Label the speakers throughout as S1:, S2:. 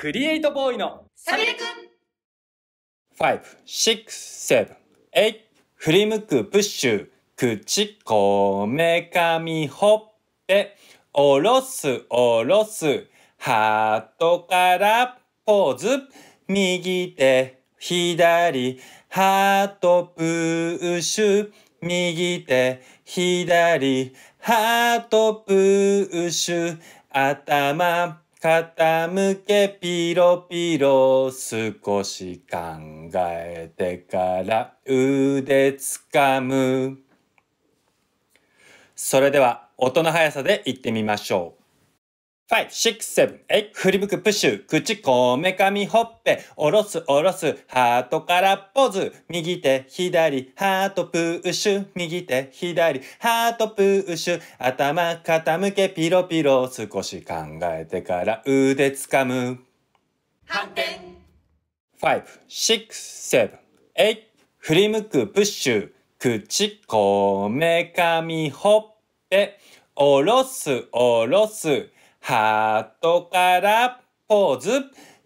S1: クリエイトボーイのサビレくん5、6、7、8振り向くプッシュ口こめかみほっぺおろすおろすハートからポーズ右手左ハートプッシュ右手左ハートプッシュ頭傾けピロピロ少し考えてから腕つかむそれでは音の速さでいってみましょう5、6、7、8振り向くプッシュ口こめかみほっぺおろすおろすハートからポーズ右手左ハートプッシュ右手左ハートプッシュ頭傾けピロピロ少し考えてから腕つかむ反転5、6、7、8振り向くプッシュ口こめかみほっぺおろすおろすハートからポーズ。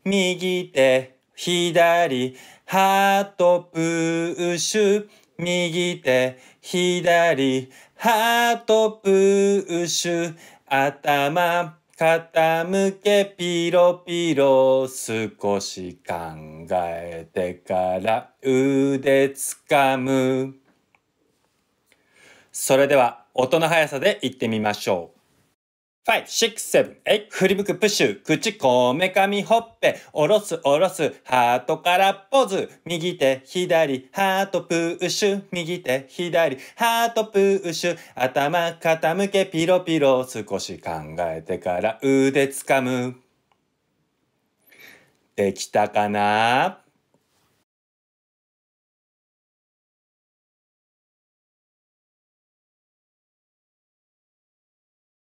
S1: 右手、左、ハートプッシュ。右手、左、ハートプッシュ。頭、傾けピロピロ少し考えてから腕つかむそれでは音の速さでいってみましょう eight, 振り向くプッシュ、口、こめかみ、ほっぺ、おろす、おろす、ハートからポーズ、右手、左、ハートプッシュ、右手、左、ハートプッシュ、頭傾け、ピロピロ、少し考えてから腕つかむ。できたかな